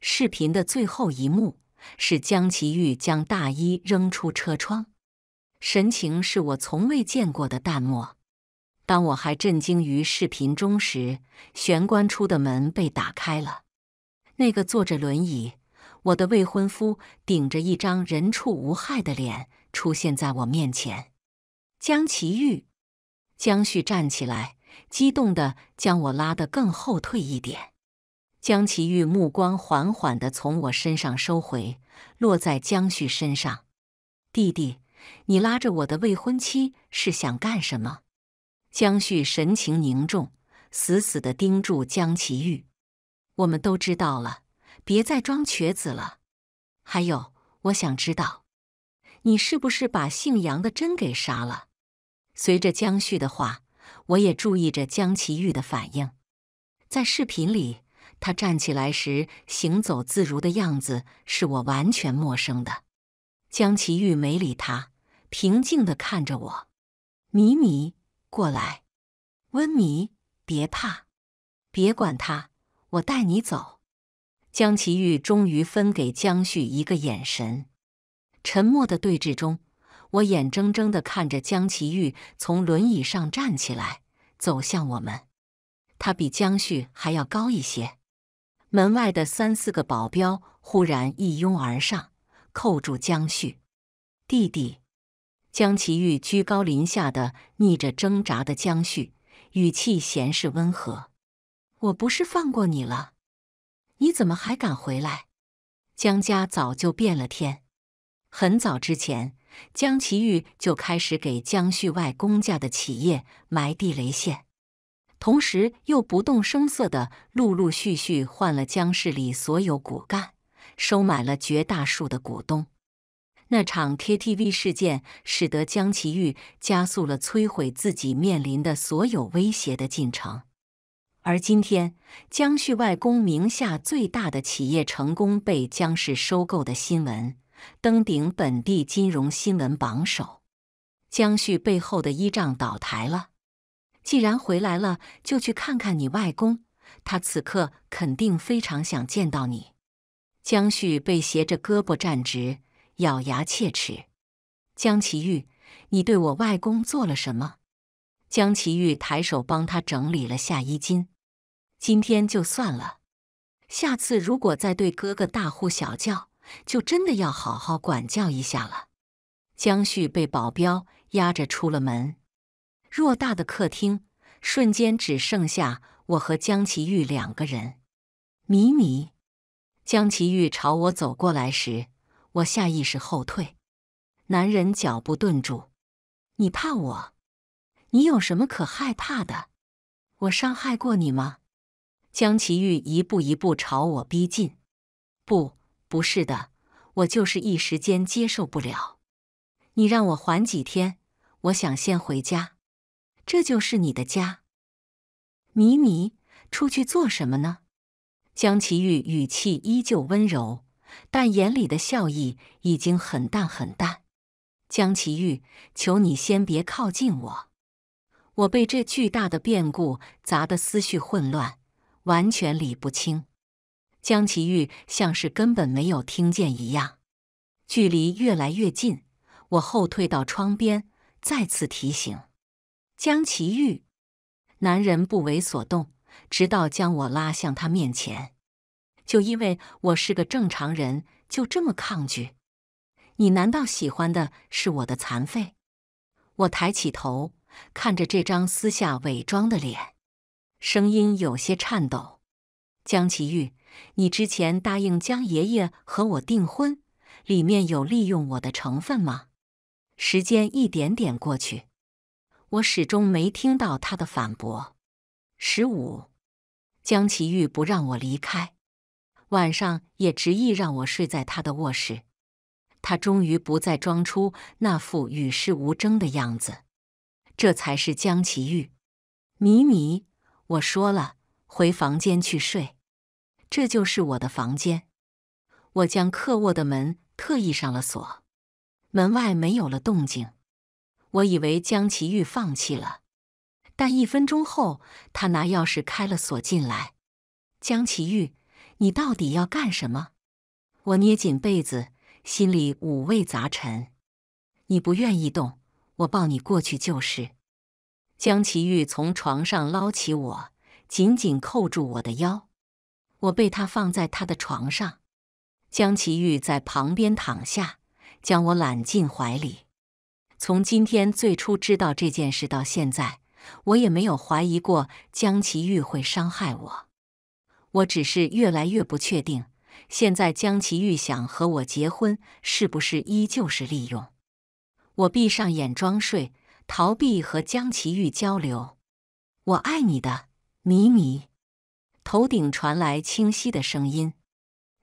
视频的最后一幕是江奇玉将大衣扔出车窗，神情是我从未见过的淡漠。当我还震惊于视频中时，玄关处的门被打开了。那个坐着轮椅，我的未婚夫，顶着一张人畜无害的脸出现在我面前。江奇玉，江旭站起来，激动地将我拉得更后退一点。江奇玉目光缓缓地从我身上收回，落在江旭身上。弟弟，你拉着我的未婚妻是想干什么？江旭神情凝重，死死的盯住江奇玉。我们都知道了，别再装瘸子了。还有，我想知道，你是不是把姓杨的真给杀了？随着江旭的话，我也注意着江奇玉的反应。在视频里，他站起来时行走自如的样子是我完全陌生的。江奇玉没理他，平静的看着我，米米。过来，温妮，别怕，别管他，我带你走。江奇遇终于分给江旭一个眼神。沉默的对峙中，我眼睁睁的看着江奇遇从轮椅上站起来，走向我们。他比江旭还要高一些。门外的三四个保镖忽然一拥而上，扣住江旭弟弟。江奇玉居高临下的逆着挣扎的江旭，语气闲适温和：“我不是放过你了，你怎么还敢回来？”江家早就变了天。很早之前，江奇玉就开始给江旭外公家的企业埋地雷线，同时又不动声色的陆陆续续换了江氏里所有骨干，收买了绝大数的股东。那场 KTV 事件使得江奇玉加速了摧毁自己面临的所有威胁的进程。而今天，江旭外公名下最大的企业成功被江氏收购的新闻登顶本地金融新闻榜首。江旭背后的依仗倒台了。既然回来了，就去看看你外公，他此刻肯定非常想见到你。江旭被斜着胳膊站直。咬牙切齿：“江奇玉，你对我外公做了什么？”江奇玉抬手帮他整理了下衣襟。今天就算了，下次如果再对哥哥大呼小叫，就真的要好好管教一下了。江旭被保镖压着出了门。偌大的客厅瞬间只剩下我和江奇玉两个人。米米，江奇玉朝我走过来时。我下意识后退，男人脚步顿住。你怕我？你有什么可害怕的？我伤害过你吗？江奇玉一步一步朝我逼近。不，不是的，我就是一时间接受不了。你让我缓几天，我想先回家。这就是你的家，迷迷，出去做什么呢？江奇玉语气依旧温柔。但眼里的笑意已经很淡很淡。江奇玉，求你先别靠近我！我被这巨大的变故砸得思绪混乱，完全理不清。江奇玉像是根本没有听见一样，距离越来越近。我后退到窗边，再次提醒江奇玉。男人不为所动，直到将我拉向他面前。就因为我是个正常人，就这么抗拒？你难道喜欢的是我的残废？我抬起头看着这张撕下伪装的脸，声音有些颤抖。江奇遇，你之前答应江爷爷和我订婚，里面有利用我的成分吗？时间一点点过去，我始终没听到他的反驳。十五，江奇遇不让我离开。晚上也执意让我睡在他的卧室，他终于不再装出那副与世无争的样子，这才是江奇玉。米米，我说了，回房间去睡，这就是我的房间。我将客卧的门特意上了锁，门外没有了动静，我以为江奇玉放弃了，但一分钟后，他拿钥匙开了锁进来。江奇玉，你到底要干什么？我捏紧被子，心里五味杂陈。你不愿意动，我抱你过去就是。江奇玉从床上捞起我，紧紧扣住我的腰。我被他放在他的床上，江奇玉在旁边躺下，将我揽进怀里。从今天最初知道这件事到现在，我也没有怀疑过江奇玉会伤害我。我只是越来越不确定，现在江奇玉想和我结婚，是不是依旧是利用？我闭上眼装睡，逃避和江奇玉交流。我爱你的，米米。头顶传来清晰的声音，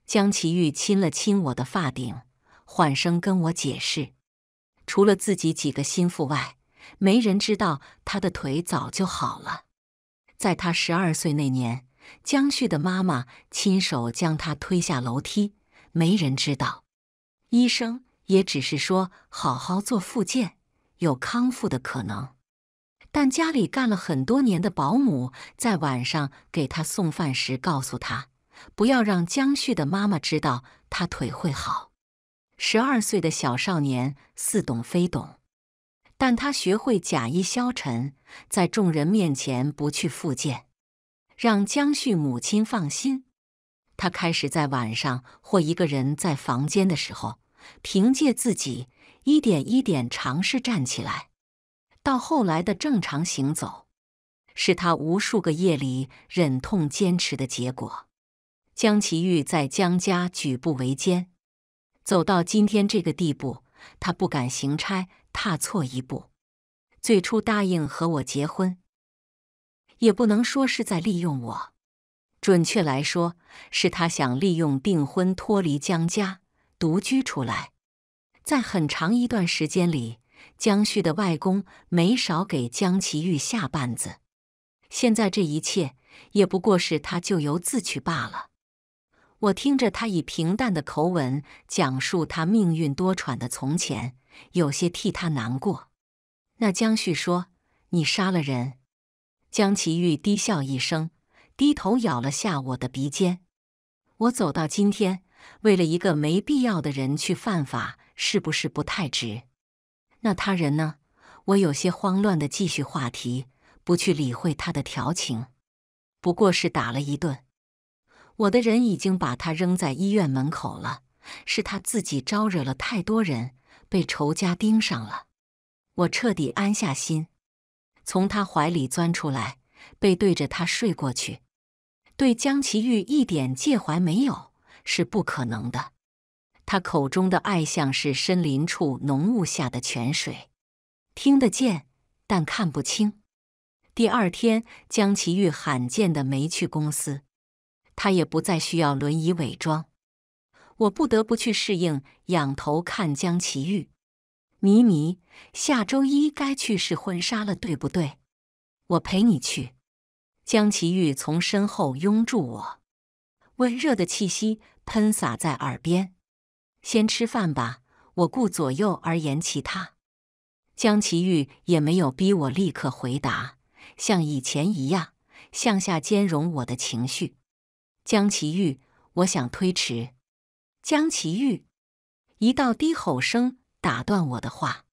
江奇玉亲了亲我的发顶，缓声跟我解释：除了自己几个心腹外，没人知道他的腿早就好了。在他十二岁那年。江旭的妈妈亲手将他推下楼梯，没人知道。医生也只是说好好做复健，有康复的可能。但家里干了很多年的保姆在晚上给他送饭时告诉他，不要让江旭的妈妈知道他腿会好。十二岁的小少年似懂非懂，但他学会假意消沉，在众人面前不去复健。让江旭母亲放心，他开始在晚上或一个人在房间的时候，凭借自己一点一点尝试站起来，到后来的正常行走，是他无数个夜里忍痛坚持的结果。江奇玉在江家举步维艰，走到今天这个地步，他不敢行差踏错一步。最初答应和我结婚。也不能说是在利用我，准确来说是他想利用订婚脱离江家，独居出来。在很长一段时间里，江旭的外公没少给江奇玉下绊子。现在这一切也不过是他咎由自取罢了。我听着，他以平淡的口吻讲述他命运多舛的从前，有些替他难过。那江旭说：“你杀了人。”江奇玉低笑一声，低头咬了下我的鼻尖。我走到今天，为了一个没必要的人去犯法，是不是不太值？那他人呢？我有些慌乱的继续话题，不去理会他的调情。不过是打了一顿，我的人已经把他扔在医院门口了。是他自己招惹了太多人，被仇家盯上了。我彻底安下心。从他怀里钻出来，背对着他睡过去，对江奇玉一点介怀没有是不可能的。他口中的爱，像是深林处浓雾下的泉水，听得见，但看不清。第二天，江奇玉罕见的没去公司，他也不再需要轮椅伪装，我不得不去适应，仰头看江奇玉。妮妮，下周一该去试婚纱了，对不对？我陪你去。江奇玉从身后拥住我，温热的气息喷洒在耳边。先吃饭吧，我顾左右而言其他。江奇玉也没有逼我立刻回答，像以前一样向下兼容我的情绪。江奇玉，我想推迟。江奇玉，一道低吼声。打断我的话，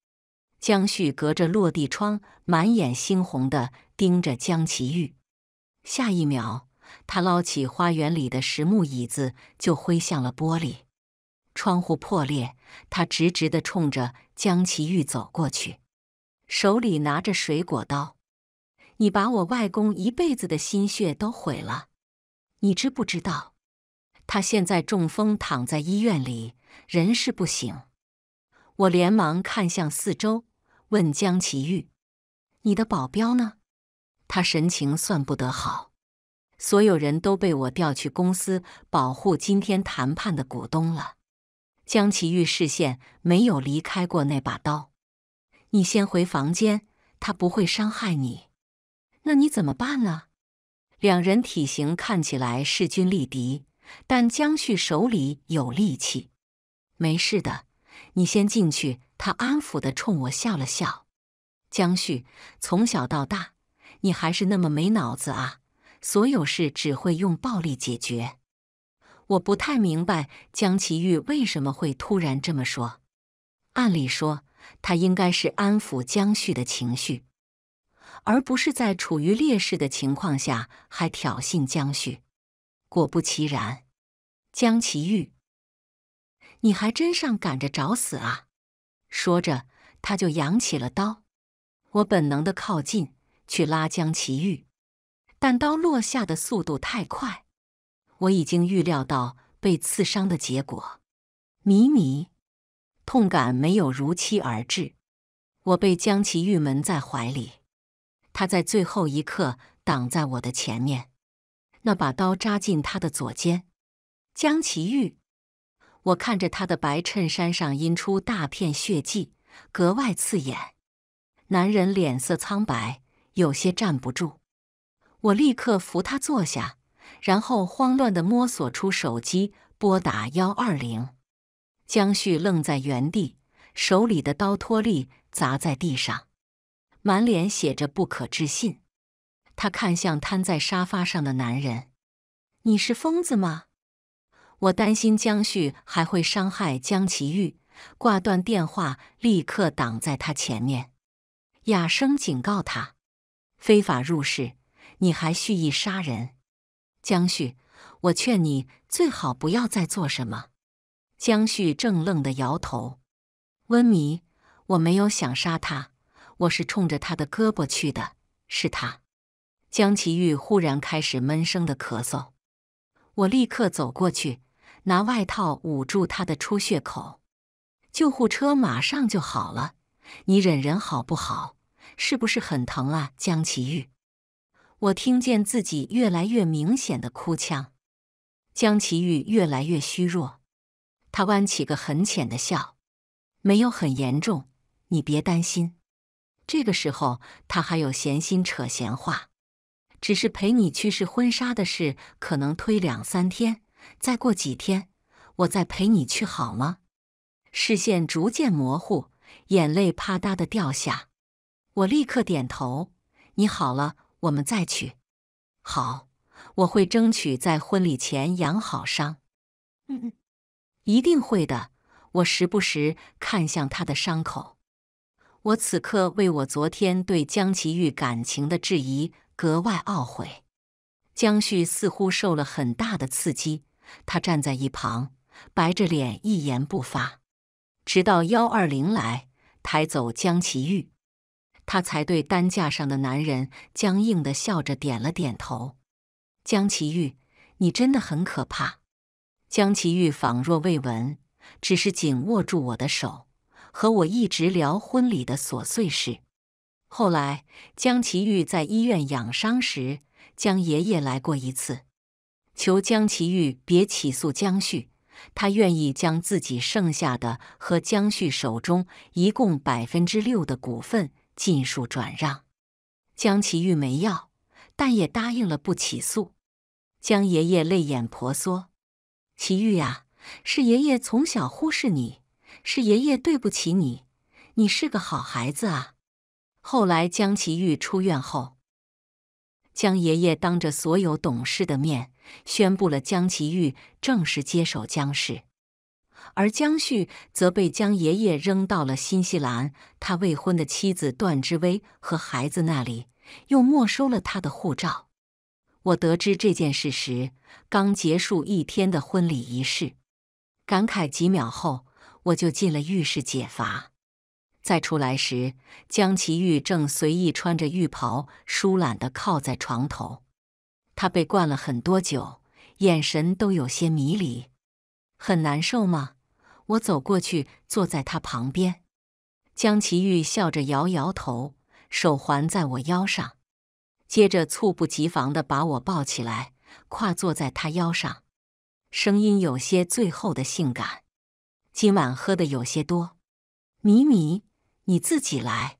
江旭隔着落地窗，满眼猩红的盯着江奇玉。下一秒，他捞起花园里的实木椅子，就挥向了玻璃窗户，破裂。他直直的冲着江奇玉走过去，手里拿着水果刀：“你把我外公一辈子的心血都毁了，你知不知道？他现在中风，躺在医院里，人事不省。”我连忙看向四周，问江奇玉：“你的保镖呢？”他神情算不得好。所有人都被我调去公司保护今天谈判的股东了。江奇玉视线没有离开过那把刀。你先回房间，他不会伤害你。那你怎么办呢？两人体型看起来势均力敌，但江旭手里有力气。没事的。你先进去，他安抚的冲我笑了笑。江旭，从小到大，你还是那么没脑子啊！所有事只会用暴力解决。我不太明白江奇玉为什么会突然这么说。按理说，他应该是安抚江旭的情绪，而不是在处于劣势的情况下还挑衅江旭。果不其然，江奇玉。你还真上赶着找死啊！说着，他就扬起了刀。我本能的靠近去拉江奇玉，但刀落下的速度太快，我已经预料到被刺伤的结果。迷迷，痛感没有如期而至，我被江奇玉蒙在怀里，他在最后一刻挡在我的前面，那把刀扎进他的左肩。江奇玉。我看着他的白衬衫上印出大片血迹，格外刺眼。男人脸色苍白，有些站不住。我立刻扶他坐下，然后慌乱的摸索出手机，拨打幺二零。江旭愣在原地，手里的刀脱力砸在地上，满脸写着不可置信。他看向瘫在沙发上的男人：“你是疯子吗？”我担心江旭还会伤害江奇玉，挂断电话，立刻挡在他前面，哑声警告他：“非法入室，你还蓄意杀人！”江旭，我劝你最好不要再做什么。江旭正愣的摇头。温迷，我没有想杀他，我是冲着他的胳膊去的，是他。江奇玉忽然开始闷声的咳嗽，我立刻走过去。拿外套捂住他的出血口，救护车马上就好了。你忍忍好不好？是不是很疼啊，江奇玉？我听见自己越来越明显的哭腔。江奇玉越来越虚弱，他弯起个很浅的笑，没有很严重，你别担心。这个时候他还有闲心扯闲话，只是陪你去试婚纱的事可能推两三天。再过几天，我再陪你去好吗？视线逐渐模糊，眼泪啪嗒的掉下。我立刻点头。你好了，我们再去。好，我会争取在婚礼前养好伤。嗯，一定会的。我时不时看向他的伤口。我此刻为我昨天对江奇玉感情的质疑格外懊悔。江旭似乎受了很大的刺激。他站在一旁，白着脸，一言不发，直到幺二零来抬走江奇遇。他才对担架上的男人僵硬的笑着点了点头。江奇遇，你真的很可怕。江奇遇仿若未闻，只是紧握住我的手，和我一直聊婚礼的琐碎事。后来，江奇遇在医院养伤时，江爷爷来过一次。求江奇玉别起诉江旭，他愿意将自己剩下的和江旭手中一共百分之六的股份尽数转让。江奇玉没要，但也答应了不起诉。江爷爷泪眼婆娑：“奇玉呀，是爷爷从小忽视你，是爷爷对不起你。你是个好孩子啊。”后来江奇玉出院后，江爷爷当着所有董事的面。宣布了江奇玉正式接手江氏，而江旭则被江爷爷扔到了新西兰，他未婚的妻子段之薇和孩子那里，又没收了他的护照。我得知这件事时，刚结束一天的婚礼仪式，感慨几秒后，我就进了浴室解乏。再出来时，江奇玉正随意穿着浴袍，舒懒地靠在床头。他被灌了很多酒，眼神都有些迷离，很难受吗？我走过去，坐在他旁边。江奇玉笑着摇摇头，手环在我腰上，接着猝不及防的把我抱起来，跨坐在他腰上，声音有些醉后的性感。今晚喝的有些多，米米，你自己来。